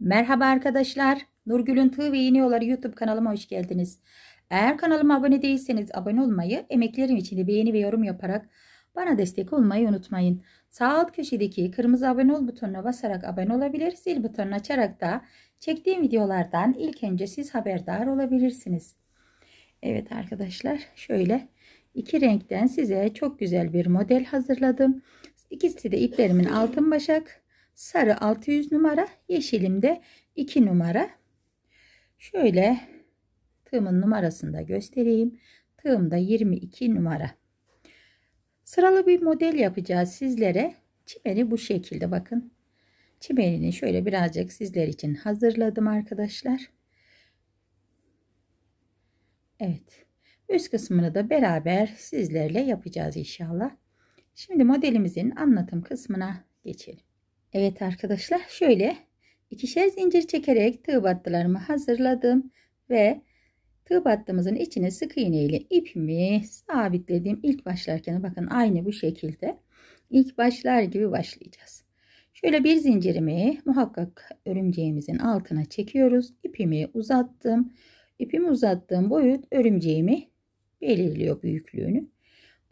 Merhaba arkadaşlar. Nurgül'ün Tığ ve İğne Yolları YouTube kanalıma hoş geldiniz. Eğer kanalıma abone değilseniz abone olmayı, emeklerim için de beğeni ve yorum yaparak bana destek olmayı unutmayın. Sağ alt köşedeki kırmızı abone ol butonuna basarak abone olabilir, zil butonunu açarak da çektiğim videolardan ilk önce siz haberdar olabilirsiniz. Evet arkadaşlar şöyle iki renkten size çok güzel bir model hazırladım. İkisi de iplerimin altın başak sarı 600 numara yeşilimde 2 numara şöyle tığımın numarasını da göstereyim tığımda 22 numara sıralı bir model yapacağız sizlere çimeni bu şekilde bakın çimenini şöyle birazcık sizler için hazırladım arkadaşlar Evet üst kısmını da beraber sizlerle yapacağız inşallah şimdi modelimizin anlatım kısmına geçelim Evet arkadaşlar şöyle ikişer zincir çekerek tığ battılarımı hazırladım ve tığ battığımızın içine sık iğne ile ipimi sabitledim. ilk başlarken bakın aynı bu şekilde ilk başlar gibi başlayacağız. Şöyle bir zincirimi muhakkak örümceğimizin altına çekiyoruz. İpimi uzattım. İpimi uzattığım boyut örümceğimi belirliyor büyüklüğünü.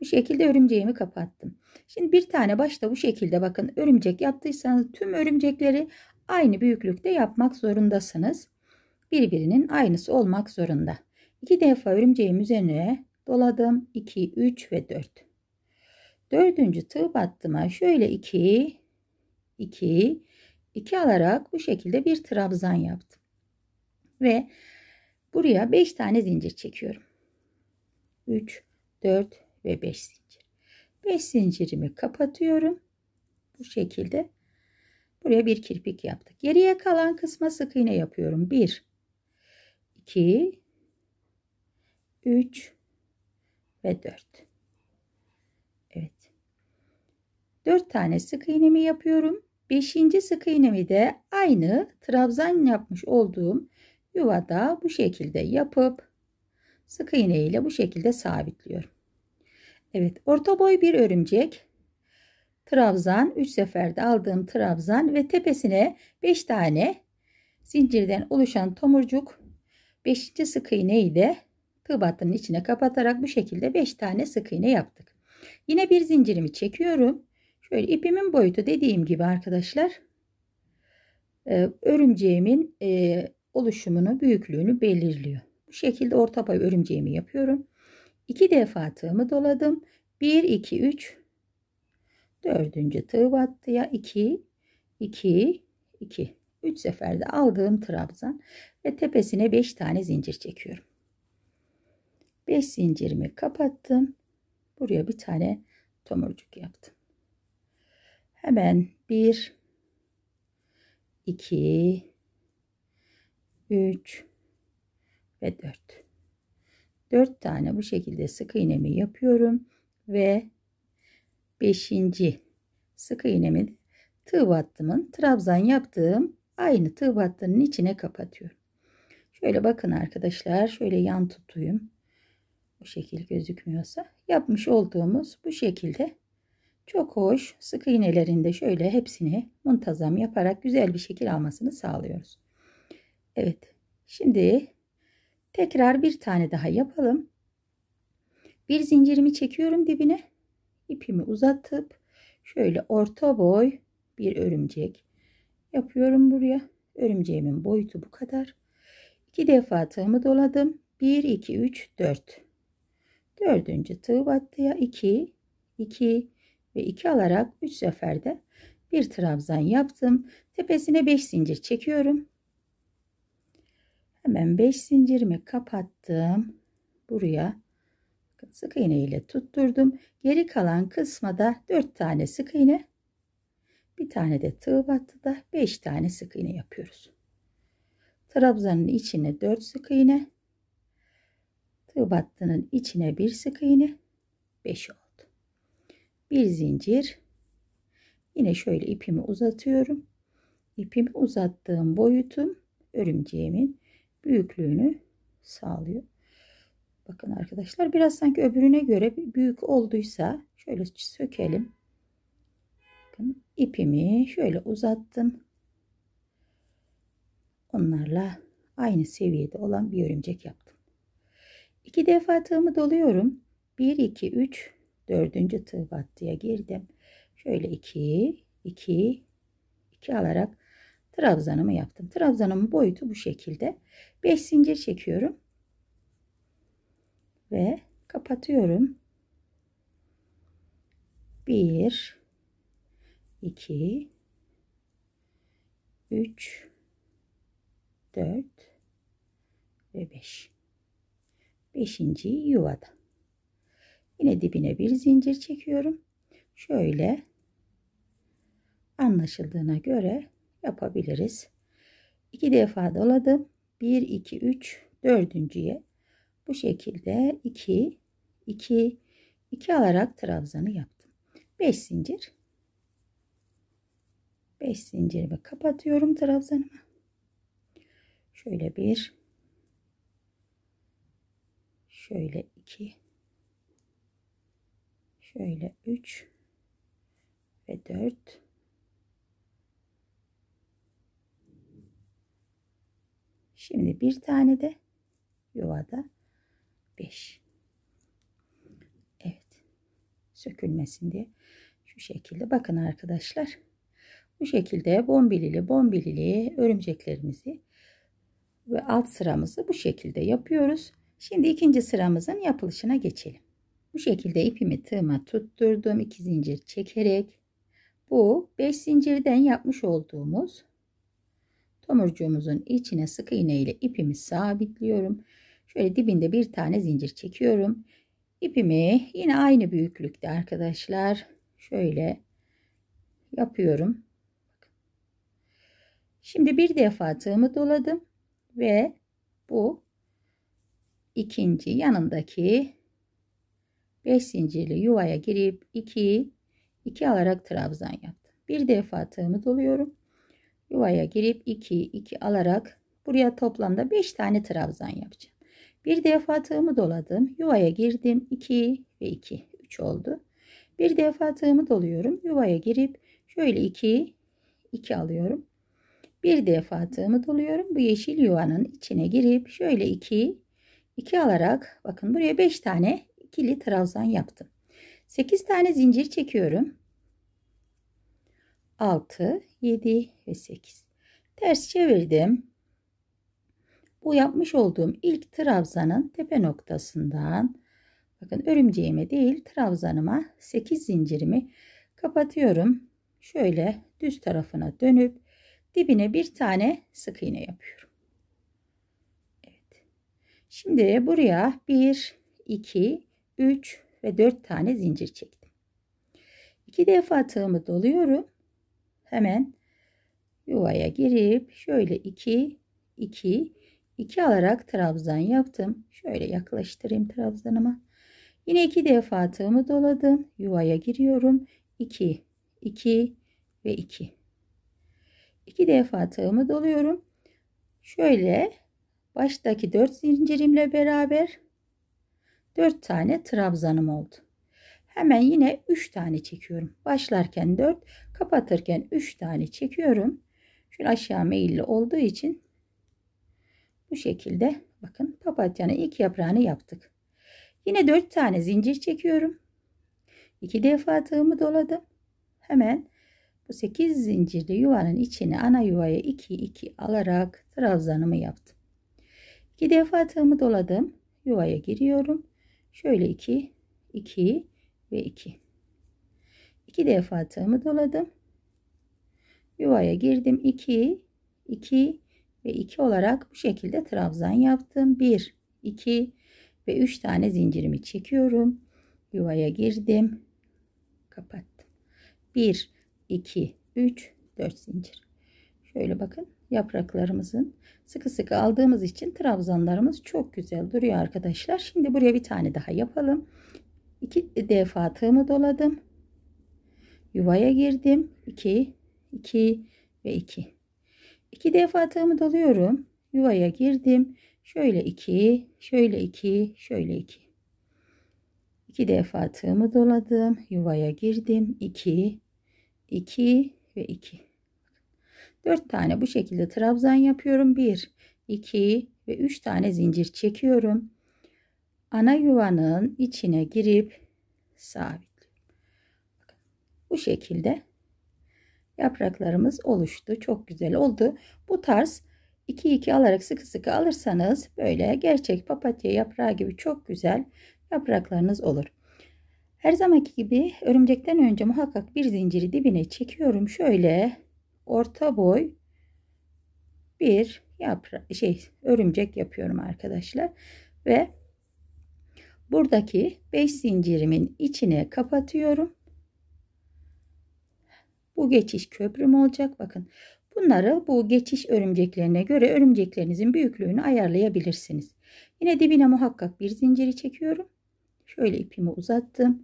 Bu şekilde örümceğimi kapattım. Şimdi bir tane başta bu şekilde bakın örümcek yaptıysanız tüm örümcekleri aynı büyüklükte yapmak zorundasınız. Birbirinin aynısı olmak zorunda. İki defa örümceğim üzerine doladım. 2, 3 ve 4. Dördüncü tığ battıma şöyle 2, 2, 2 alarak bu şekilde bir trabzan yaptım. Ve buraya 5 tane zincir çekiyorum. 3, 4 ve 5 zincir. 5 zincirimi kapatıyorum. Bu şekilde. Buraya bir kirpik yaptık. Geriye kalan kısma sık iğne yapıyorum. 1 2 3 ve 4. Evet. 4 tane sık iğnemi yapıyorum. 5. sık iğnemi de aynı trabzan yapmış olduğum yuvada bu şekilde yapıp sık iğne ile bu şekilde sabitliyorum. Evet orta boy bir örümcek. Trabzan 3 seferde aldığım trabzan ve tepesine 5 tane zincirden oluşan tomurcuk 5. sık iğne ile tığ battının içine kapatarak bu şekilde 5 tane sık iğne yaptık. Yine bir zincirimi çekiyorum. Şöyle ipimin boyutu dediğim gibi arkadaşlar e, örümceğimin e, oluşumunu büyüklüğünü belirliyor. Bu şekilde orta boy örümceğimi yapıyorum. 2 defa tığımı doladım. 1 2 3 dördüncü tığ battıya 2 2 2 3 seferde aldığım trabzan ve tepesine 5 tane zincir çekiyorum. 5 zincirimi kapattım. Buraya bir tane tomurcuk yaptım. Hemen 1 2 3 ve 4 4 tane bu şekilde sık iğnemi yapıyorum ve 5. sık iğnemi tığ battımın trabzan yaptığım aynı tığ battının içine kapatıyorum. Şöyle bakın arkadaşlar şöyle yan tutayım. Bu şekil gözükmüyorsa yapmış olduğumuz bu şekilde çok hoş sık iğnelerinde şöyle hepsini muntazam yaparak güzel bir şekil almasını sağlıyoruz. Evet şimdi Tekrar bir tane daha yapalım. Bir zincirimi çekiyorum dibine. İpimi uzatıp şöyle orta boy bir örümcek yapıyorum buraya. Örümceğimin boyutu bu kadar. İki defa tığımı doladım. 1 2 3 4. Dördüncü tığ battıya 2 2 ve 2 alarak 3 seferde bir trabzan yaptım. Tepesine 5 zincir çekiyorum. Hemen 5 zincirimi kapattım. Buraya sık iğne ile tutturdum. Geri kalan kısma da 4 tane sık iğne, bir tane de tığ battı da 5 tane sık iğne yapıyoruz. Trabzanın içine 4 sık iğne, tığ battının içine 1 sık iğne, 5 oldu. Bir zincir. Yine şöyle ipimi uzatıyorum. İpimi uzattığım boyutum örümceğimin büyüklüğünü sağlıyor. Bakın arkadaşlar biraz sanki öbürüne göre büyük olduysa şöyle sökelim. Bakın ipimi şöyle uzattım. Onlarla aynı seviyede olan bir örümcek yaptım. İki defa tığımı doluyorum. 1 2 3 4. tığ battıya girdim. Şöyle 2 2 2 alarak trabzanımı yaptım. Trabzanımın boyutu bu şekilde. 5 zincir çekiyorum. Ve kapatıyorum. 1 2 3 4 ve 5. 5. yuvada. Yine dibine bir zincir çekiyorum. Şöyle anlaşıldığına göre yapabiliriz. 2 defa doladım. 1 2 3 dördüncüye bu şekilde 2 2 2 alarak trabzanı yaptım. 5 zincir 5 zincirimi kapatıyorum trabzanımı. Şöyle bir şöyle 2 şöyle 3 ve 4 Şimdi bir tane de yuvada 5. Evet. Sökülmesin diye şu şekilde bakın arkadaşlar. Bu şekilde bombilili bombilili örümceklerimizi ve alt sıramızı bu şekilde yapıyoruz. Şimdi ikinci sıramızın yapılışına geçelim. Bu şekilde ipimi tığıma tutturdum. 2 zincir çekerek bu 5 zincirden yapmış olduğumuz tomurcuğumuzun içine sık iğne ile ipimi sabitliyorum. Şöyle dibinde bir tane zincir çekiyorum. İpimi yine aynı büyüklükte arkadaşlar. Şöyle yapıyorum. Şimdi bir defa tığımı doladım ve bu ikinci yanındaki 5 zincirli yuvaya girip 2 2 alarak trabzan yaptım. Bir defa tığımı doluyorum. Yuvaya girip 2 2 alarak buraya toplamda 5 tane trabzan yapacağım. Bir defa tığımı doladım. Yuvaya girdim. 2 ve 2. 3 oldu. Bir defa tığımı doluyorum. Yuvaya girip şöyle 2 2 alıyorum. Bir defa tığımı doluyorum. Bu yeşil yuvanın içine girip şöyle 2 2 alarak bakın buraya 5 tane ikili trabzan yaptım. 8 tane zincir çekiyorum. 6, 7 ve 8. Ters çevirdim. Bu yapmış olduğum ilk trabzanın tepe noktasından bakın örümceğime değil trabzanıma 8 zincirimi kapatıyorum. Şöyle düz tarafına dönüp dibine bir tane sık iğne yapıyorum. Evet. Şimdi buraya 1, 2, 3 ve 4 tane zincir çektim. 2 defa tığımı doluyorum hemen yuvaya girip şöyle 2 2 2 alarak trabzan yaptım. Şöyle yaklaştırayım trabzanıma. Yine iki defa tığımı doladım. Yuvaya giriyorum. 2 2 ve 2. 2 defa tığımı doluyorum. Şöyle baştaki 4 zincirimle beraber 4 tane trabzanım oldu. Hemen yine 3 tane çekiyorum. Başlarken 4, kapatırken 3 tane çekiyorum. Şöyle aşağı meyilli olduğu için bu şekilde bakın papatyanın ilk yaprağını yaptık. Yine 4 tane zincir çekiyorum. 2 defa tığımı doladım. Hemen bu 8 zincirli yuvanın içine ana yuvaya 2 2 alarak trabzanımı yaptım. 2 defa tığımı doladım. Yuvaya giriyorum. Şöyle 2 2 ve 2 2 defa tığımı doladım yuvaya girdim 2 2 ve 2 olarak bu şekilde trabzan yaptım 1 2 ve 3 tane zincirimi çekiyorum yuvaya girdim kapattım 1 2 3 4 zincir şöyle bakın yapraklarımızın sıkı sıkı aldığımız için trabzanlarımız çok güzel duruyor arkadaşlar şimdi buraya bir tane daha yapalım 2 defa tığımı doladım. Yuvaya girdim. 2 2 ve 2. 2 defa tığımı doluyorum. Yuvaya girdim. Şöyle 2, şöyle 2, şöyle 2. 2 defa tığımı doladım. Yuvaya girdim. 2 2 ve 2. 4 tane bu şekilde trabzan yapıyorum. 1 2 ve 3 tane zincir çekiyorum ana yuvanın içine girip sabitliyorum. bu şekilde yapraklarımız oluştu. Çok güzel oldu. Bu tarz 2-2 alarak sıkı sıkı alırsanız böyle gerçek papatya yaprağı gibi çok güzel yapraklarınız olur. Her zamanki gibi örümcekten önce muhakkak bir zinciri dibine çekiyorum. Şöyle orta boy bir yapra şey örümcek yapıyorum arkadaşlar. Ve buradaki 5 zincirimin içine kapatıyorum. Bu geçiş köprüm olacak. Bakın bunları bu geçiş örümceklerine göre örümceklerinizin büyüklüğünü ayarlayabilirsiniz. Yine dibine muhakkak bir zinciri çekiyorum. Şöyle ipimi uzattım.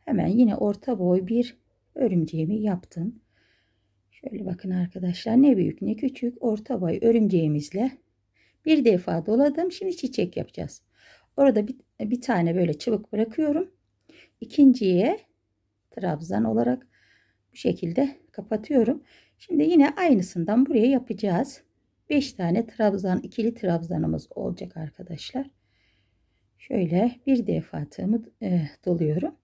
Hemen yine orta boy bir örümceğimi yaptım. Şöyle bakın arkadaşlar ne büyük ne küçük orta boy örümceğimizle bir defa doladım. Şimdi çiçek yapacağız. Orada bir e, bir tane böyle çıvık bırakıyorum. İkinciye trabzan olarak bu şekilde kapatıyorum. Şimdi yine aynısından buraya yapacağız. 5 tane trabzan ikili trabzanımız olacak arkadaşlar. Şöyle bir defa tığımı e, doluyorum.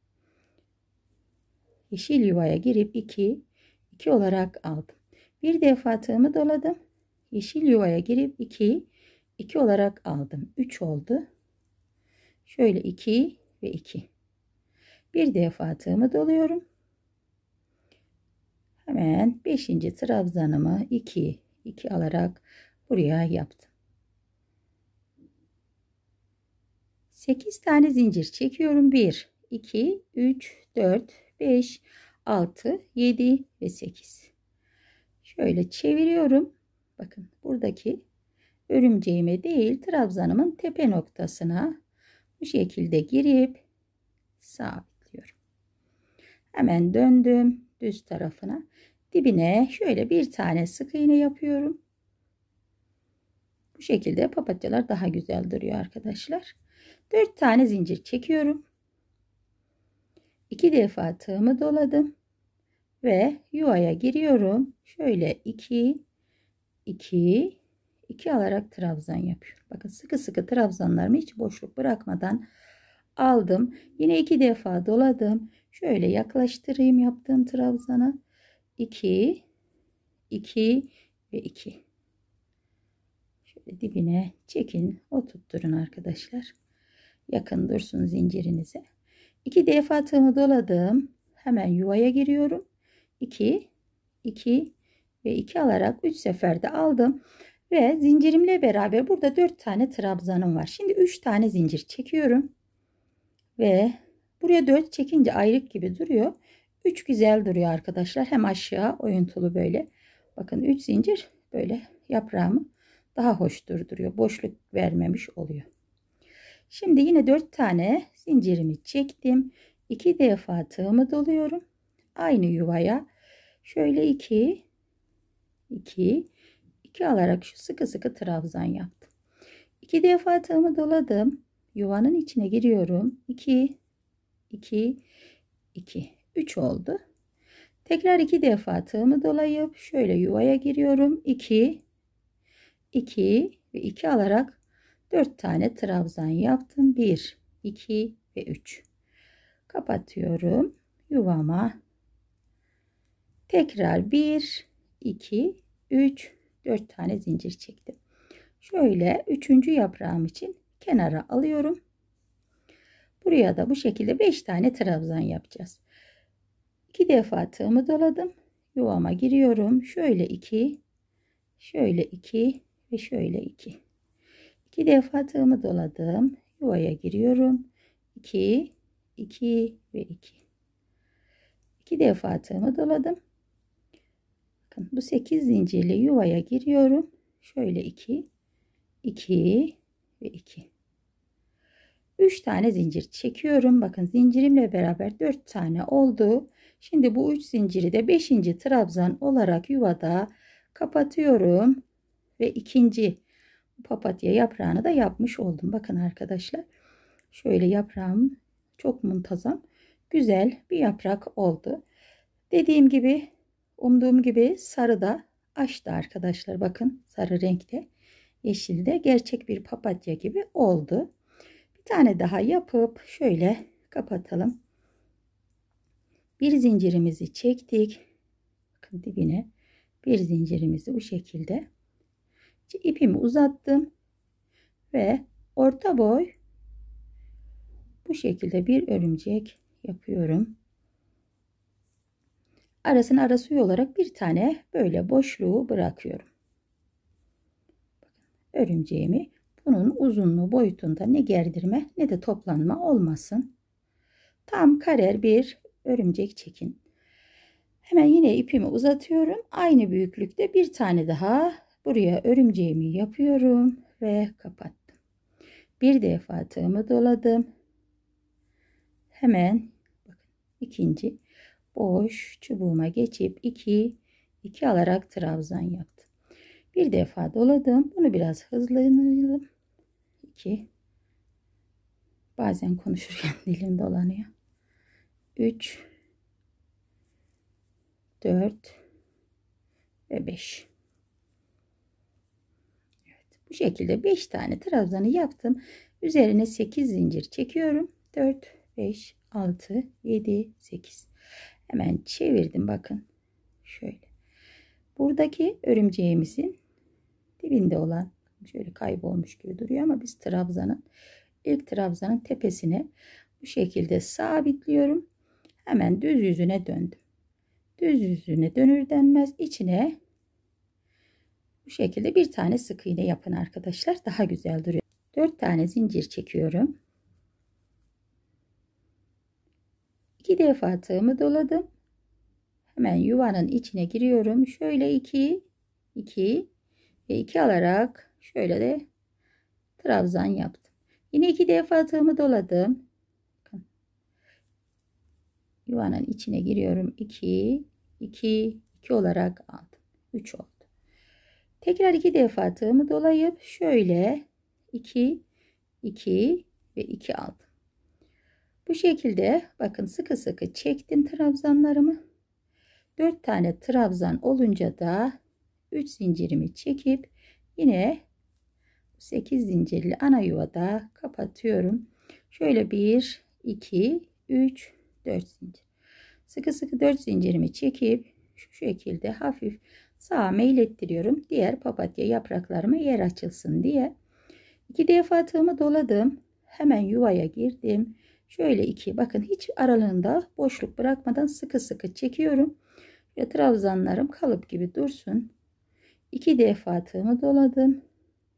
Yeşil yuvaya girip 2 2 olarak aldım. Bir defa tığımı doladım. Yeşil yuvaya girip 2 2 olarak aldım. 3 oldu. Şöyle 2 ve 2. Bir defa tığımı doluyorum. Hemen 5. trabzanımı 2 2 alarak buraya yaptım. 8 tane zincir çekiyorum. 1 2 3 4 5 6 7 ve 8. Şöyle çeviriyorum. Bakın buradaki örümceğime değil trabzanımın tepe noktasına bu şekilde girip sabitliyorum. Hemen döndüm düz tarafına. Dibine şöyle bir tane sık iğne yapıyorum. Bu şekilde papatyalar daha güzel duruyor arkadaşlar. 4 tane zincir çekiyorum. 2 defa tığımı doladım ve yuvaya giriyorum. Şöyle 2 2 2 alarak trabzan yapıyorum. Bakın sıkı sıkı trabzanlarımı hiç boşluk bırakmadan aldım. Yine iki defa doladım. Şöyle yaklaştırayım yaptığım trabzanı. 2 2 ve 2. Şöyle dibine çekin, oturtturun arkadaşlar. Yakın dursun zincirinize. 2 defa tığımı doladım. Hemen yuvaya giriyorum. 2 2 ve 2 alarak 3 seferde aldım. Ve zincirimle beraber burada 4 tane trabzanım var. Şimdi 3 tane zincir çekiyorum. Ve buraya 4 çekince ayrık gibi duruyor. 3 güzel duruyor arkadaşlar. Hem aşağı oyuntulu böyle. Bakın 3 zincir böyle yaprağımı daha hoş durduruyor. Boşluk vermemiş oluyor. Şimdi yine 4 tane zincirimi çektim. 2 defa tığımı doluyorum. Aynı yuvaya şöyle 2 2 2 alarak şu sıkı sıkı trabzan yaptım. 2 defa tığımı doladım. Yuvanın içine giriyorum. 2 2 2 3 oldu. Tekrar 2 defa tığımı dolayıp şöyle yuvaya giriyorum. 2 2 ve 2 alarak 4 tane trabzan yaptım. 1 2 ve 3. Kapatıyorum yuvama. Tekrar 1 2 3 4 tane zincir çektim. Şöyle üçüncü yaprağım için kenara alıyorum. Buraya da bu şekilde 5 tane trabzan yapacağız. 2 defa tığımı doladım. Yuvama giriyorum. Şöyle 2, şöyle 2 ve şöyle 2. 2 defa tığımı doladım. Yuvaya giriyorum. 2, 2 ve 2. 2 defa tığımı doladım. Bakın bu 8 zincirli yuvaya giriyorum. Şöyle 2, 2 ve 2. 3 tane zincir çekiyorum. Bakın zincirimle beraber 4 tane oldu. Şimdi bu 3 zinciri de 5. trabzan olarak yuvada kapatıyorum. Ve ikinci papatya yaprağını da yapmış oldum. Bakın arkadaşlar. Şöyle yaprağım çok muntazam. Güzel bir yaprak oldu. Dediğim gibi Umduğum gibi sarı da açtı arkadaşlar. Bakın sarı renkte yeşil de gerçek bir papatya gibi oldu. Bir tane daha yapıp şöyle kapatalım. Bir zincirimizi çektik. Bakın dibine bir zincirimizi bu şekilde İpimi uzattım ve orta boy bu şekilde bir örümcek yapıyorum arasını arası olarak bir tane böyle boşluğu bırakıyorum. Örümceğimi bunun uzunluğu boyutunda ne gerdirme ne de toplanma olmasın. Tam karer bir örümcek çekin. Hemen yine ipimi uzatıyorum. Aynı büyüklükte bir tane daha buraya örümceğimi yapıyorum ve kapattım. Bir defa tığımı doladım. Hemen ikinci boş çubuğuma geçip 2 2 alarak trabzan yaptım. Bir defa doladım. Bunu biraz hızlanalım. 2 Bazen konuşurken dilim dolanıyor. 3 4 ve 5 evet, Bu şekilde 5 tane trabzanı yaptım. Üzerine 8 zincir çekiyorum. 4 5 6 7 8 Hemen çevirdim bakın. Şöyle. Buradaki örümceğimizin dibinde olan şöyle kaybolmuş gibi duruyor ama biz trabzanın ilk trabzanın tepesine bu şekilde sabitliyorum. Hemen düz yüzüne döndüm. Düz yüzüne dönür denmez içine bu şekilde bir tane sık iğne yapın arkadaşlar. Daha güzel duruyor. 4 tane zincir çekiyorum. iki defa tığımı doladım. Hemen yuvanın içine giriyorum. Şöyle iki, iki ve iki alarak şöyle de trabzan yaptım. Yine iki defa tığımı doladım. Yuvanın içine giriyorum. İki, iki, iki olarak aldım. Üç oldu. Tekrar iki defa tığımı dolayıp şöyle iki, iki ve iki aldım. Bu şekilde bakın sıkı sıkı çektim trabzanlarımı. 4 tane trabzan olunca da 3 zincirimi çekip yine 8 zincirli ana yuvada kapatıyorum. Şöyle 1, 2, 3, 4 zincir. Sıkı sıkı 4 zincirimi çekip şu şekilde hafif sağa meylettiriyorum. Diğer papatya yapraklarıma yer açılsın diye. İki defa tığımı doladım. Hemen yuvaya girdim. Şöyle iki bakın hiç aralığında boşluk bırakmadan sıkı sıkı çekiyorum. Ve trabzanlarım kalıp gibi dursun. İki defa tığımı doladım.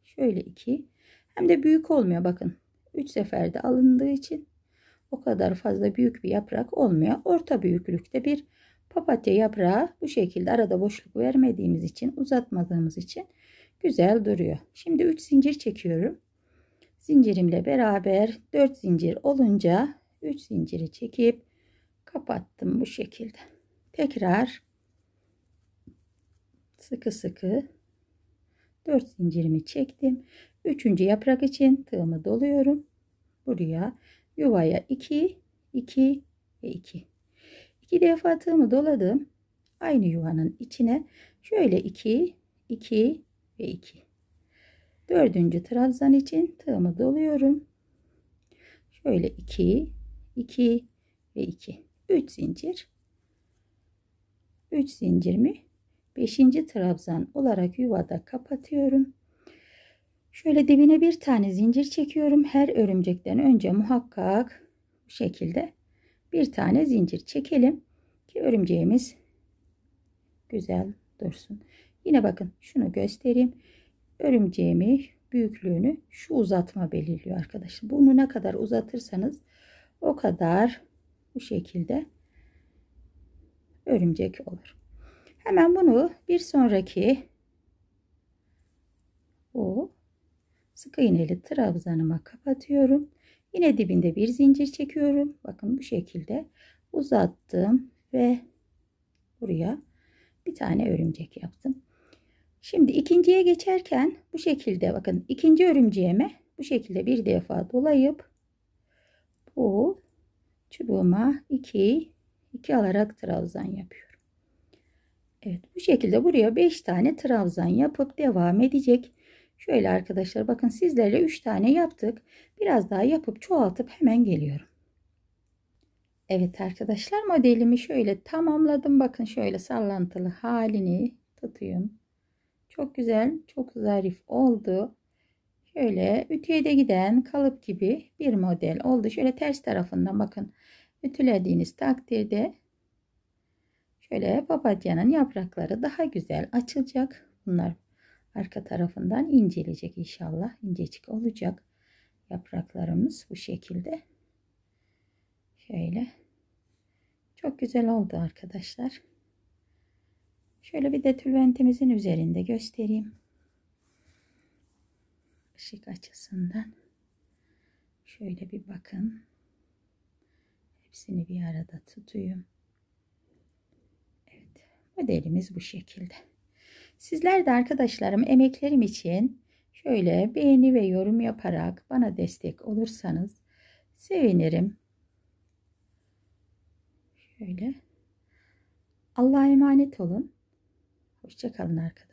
Şöyle iki. Hem de büyük olmuyor bakın. Üç seferde alındığı için o kadar fazla büyük bir yaprak olmuyor. Orta büyüklükte bir papatya yaprağı bu şekilde arada boşluk vermediğimiz için uzatmadığımız için güzel duruyor. Şimdi üç zincir çekiyorum zincirimle beraber 4 zincir olunca 3 zinciri çekip kapattım bu şekilde. Tekrar sıkı sıkı 4 zincirimi çektim. 3. yaprak için tığımı doluyorum. Buraya yuvaya 2 2 ve 2. 2 defa tığımı doladım. Aynı yuvanın içine şöyle 2 2 ve 2. Dördüncü trabzan için tığımı doluyorum. Şöyle 2, 2 ve 2. 3 zincir. 3 zincirimi 5. trabzan olarak yuvada kapatıyorum. Şöyle dibine bir tane zincir çekiyorum. Her örümcekten önce muhakkak bu şekilde bir tane zincir çekelim ki örümceğimiz güzel dursun. Yine bakın şunu göstereyim örümceğimi büyüklüğünü şu uzatma belirliyor arkadaşlar. Bunu ne kadar uzatırsanız o kadar bu şekilde örümcek olur. Hemen bunu bir sonraki o sık iğneli trabzanıma kapatıyorum. Yine dibinde bir zincir çekiyorum. Bakın bu şekilde uzattım ve buraya bir tane örümcek yaptım. Şimdi ikinciye geçerken bu şekilde bakın ikinci örümceğime bu şekilde bir defa dolayıp bu çubuğuma 2 2 alarak trabzan yapıyorum. Evet bu şekilde buraya 5 tane trabzan yapıp devam edecek. Şöyle arkadaşlar bakın sizlerle 3 tane yaptık. Biraz daha yapıp çoğaltıp hemen geliyorum. Evet arkadaşlar modelimi şöyle tamamladım. Bakın şöyle sallantılı halini tutayım. Çok güzel, çok zarif oldu. Şöyle ütüye de giden kalıp gibi bir model oldu. Şöyle ters tarafından bakın. Ütülediğiniz takdirde şöyle papatyanın yaprakları daha güzel açılacak. Bunlar arka tarafından inceleyecek inşallah. İncecik olacak. Yapraklarımız bu şekilde. Şöyle. Çok güzel oldu arkadaşlar. Şöyle bir de tülventimizin üzerinde göstereyim. Işık açısından. Şöyle bir bakın. Hepsini bir arada tutuyum. Evet. Modelimiz bu şekilde. Sizler de arkadaşlarım emeklerim için şöyle beğeni ve yorum yaparak bana destek olursanız sevinirim. Şöyle. Allah'a emanet olun. Hoşçakalın arkadaşlar.